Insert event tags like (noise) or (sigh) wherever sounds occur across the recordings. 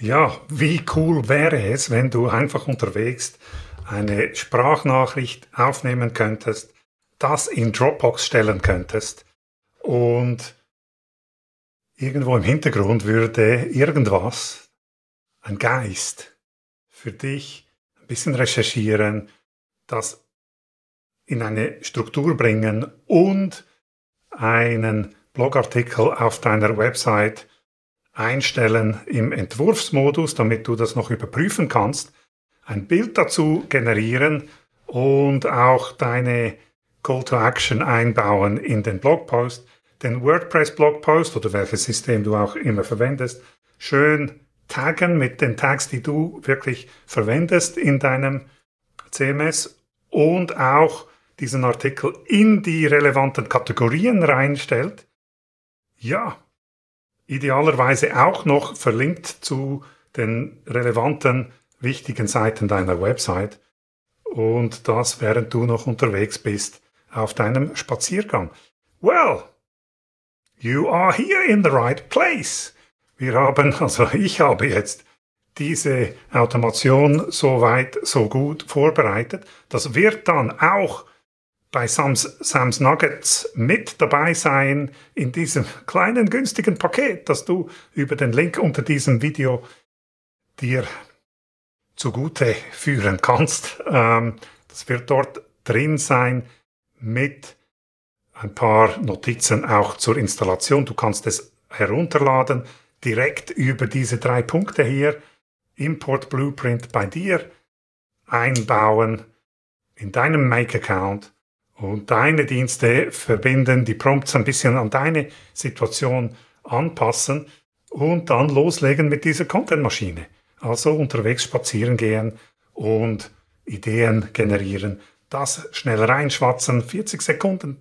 Ja, wie cool wäre es, wenn du einfach unterwegs eine Sprachnachricht aufnehmen könntest, das in Dropbox stellen könntest und irgendwo im Hintergrund würde irgendwas, ein Geist, für dich ein bisschen recherchieren, das in eine Struktur bringen und einen Blogartikel auf deiner Website einstellen im Entwurfsmodus, damit du das noch überprüfen kannst, ein Bild dazu generieren und auch deine Call to Action einbauen in den Blogpost, den WordPress Blogpost oder welches System du auch immer verwendest, schön taggen mit den Tags, die du wirklich verwendest in deinem CMS und auch diesen Artikel in die relevanten Kategorien reinstellt. Ja, idealerweise auch noch verlinkt zu den relevanten, wichtigen Seiten deiner Website und das während du noch unterwegs bist auf deinem Spaziergang. Well, you are here in the right place. Wir haben, (laughs) also ich habe jetzt diese Automation so weit, so gut vorbereitet. Das wird dann auch bei Sam's, Sam's Nuggets mit dabei sein in diesem kleinen günstigen Paket, das du über den Link unter diesem Video dir zugute führen kannst. Ähm, das wird dort drin sein mit ein paar Notizen auch zur Installation. Du kannst es herunterladen direkt über diese drei Punkte hier. Import Blueprint bei dir einbauen in deinem Make-Account und deine Dienste verbinden, die Prompts ein bisschen an deine Situation anpassen und dann loslegen mit dieser Contentmaschine. Also unterwegs spazieren gehen und Ideen generieren, das schnell reinschwatzen, 40 Sekunden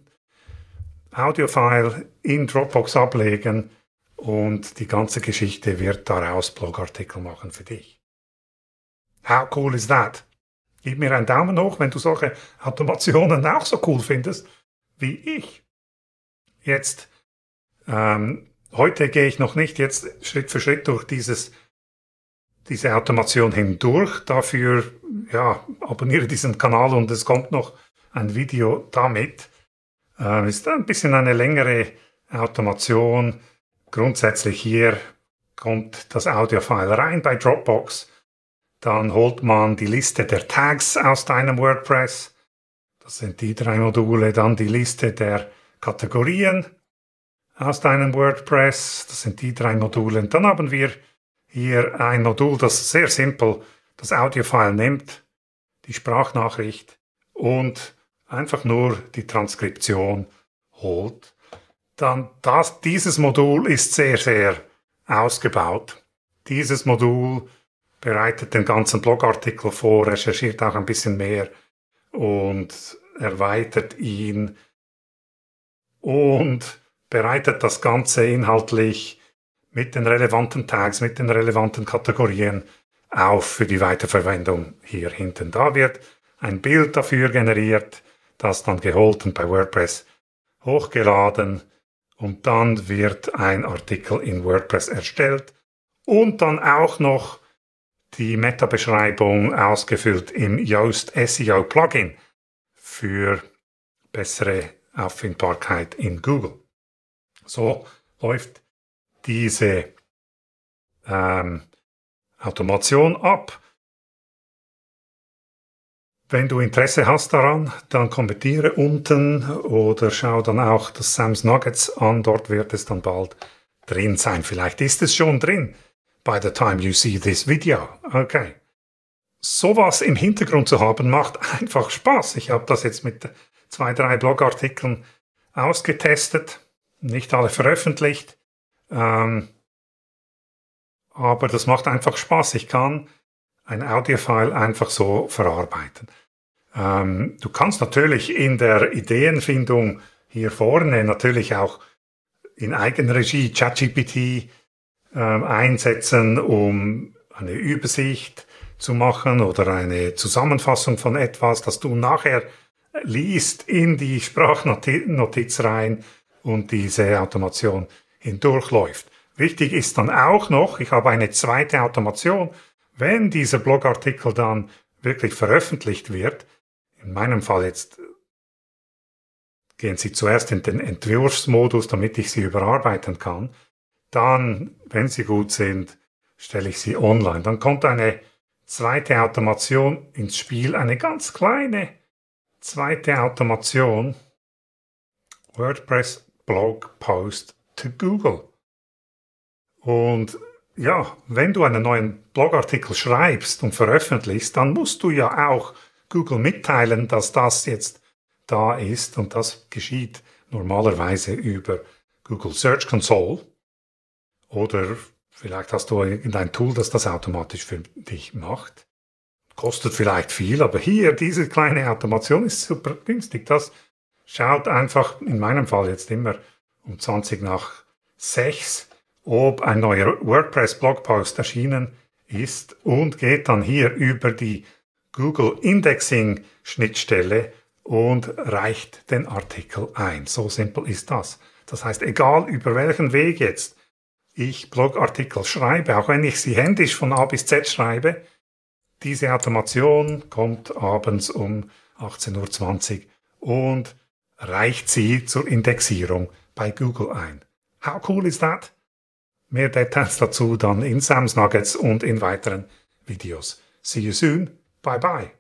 Audiofile in Dropbox ablegen und die ganze Geschichte wird daraus Blogartikel machen für dich. How cool is that? Gib mir einen Daumen hoch, wenn du solche Automationen auch so cool findest wie ich. Jetzt, ähm, heute gehe ich noch nicht jetzt Schritt für Schritt durch dieses, diese Automation hindurch. Dafür, ja, abonniere diesen Kanal und es kommt noch ein Video damit. Ähm, ist ein bisschen eine längere Automation. Grundsätzlich hier kommt das Audiofile rein bei Dropbox dann holt man die Liste der Tags aus deinem WordPress. Das sind die drei Module. Dann die Liste der Kategorien aus deinem WordPress. Das sind die drei Module. Und dann haben wir hier ein Modul, das sehr simpel das Audiofile nimmt, die Sprachnachricht und einfach nur die Transkription holt. Dann das, dieses Modul ist sehr, sehr ausgebaut. Dieses Modul bereitet den ganzen Blogartikel vor, recherchiert auch ein bisschen mehr und erweitert ihn und bereitet das Ganze inhaltlich mit den relevanten Tags, mit den relevanten Kategorien auf für die Weiterverwendung hier hinten. Da wird ein Bild dafür generiert, das dann geholt und bei WordPress hochgeladen und dann wird ein Artikel in WordPress erstellt und dann auch noch die Meta-Beschreibung ausgefüllt im Yoast SEO Plugin für bessere Auffindbarkeit in Google. So läuft diese ähm, Automation ab. Wenn du Interesse hast daran, dann kommentiere unten oder schau dann auch das Sam's Nuggets an. Dort wird es dann bald drin sein. Vielleicht ist es schon drin by the time you see this video. Okay. Sowas im Hintergrund zu haben, macht (laughs) einfach Spaß. Ich habe das jetzt mit zwei, drei Blogartikeln ausgetestet, nicht alle veröffentlicht. Ähm, aber das macht einfach Spaß. Ich kann ein Audiofile einfach so verarbeiten. Ähm, du kannst natürlich in der Ideenfindung hier vorne natürlich auch in Eigenregie, ChatGPT, ähm, einsetzen, um eine Übersicht zu machen oder eine Zusammenfassung von etwas, das du nachher liest in die Sprachnotiz rein und diese Automation hindurchläuft. Wichtig ist dann auch noch, ich habe eine zweite Automation, wenn dieser Blogartikel dann wirklich veröffentlicht wird, in meinem Fall jetzt gehen Sie zuerst in den Entwurfsmodus, damit ich Sie überarbeiten kann, dann, wenn sie gut sind, stelle ich sie online. Dann kommt eine zweite Automation ins Spiel, eine ganz kleine zweite Automation. WordPress Blog Post to Google. Und ja, wenn du einen neuen Blogartikel schreibst und veröffentlichst, dann musst du ja auch Google mitteilen, dass das jetzt da ist und das geschieht normalerweise über Google Search Console. Oder vielleicht hast du irgendein Tool, das das automatisch für dich macht. Kostet vielleicht viel, aber hier diese kleine Automation ist super günstig. Das schaut einfach in meinem Fall jetzt immer um 20 nach 6, ob ein neuer WordPress-Blogpost erschienen ist und geht dann hier über die Google Indexing Schnittstelle und reicht den Artikel ein. So simpel ist das. Das heißt, egal über welchen Weg jetzt, ich Blogartikel schreibe, auch wenn ich sie händisch von A bis Z schreibe, diese Automation kommt abends um 18.20 Uhr und reicht sie zur Indexierung bei Google ein. How cool is that? Mehr Details dazu dann in Sam's Nuggets und in weiteren Videos. See you soon. Bye bye.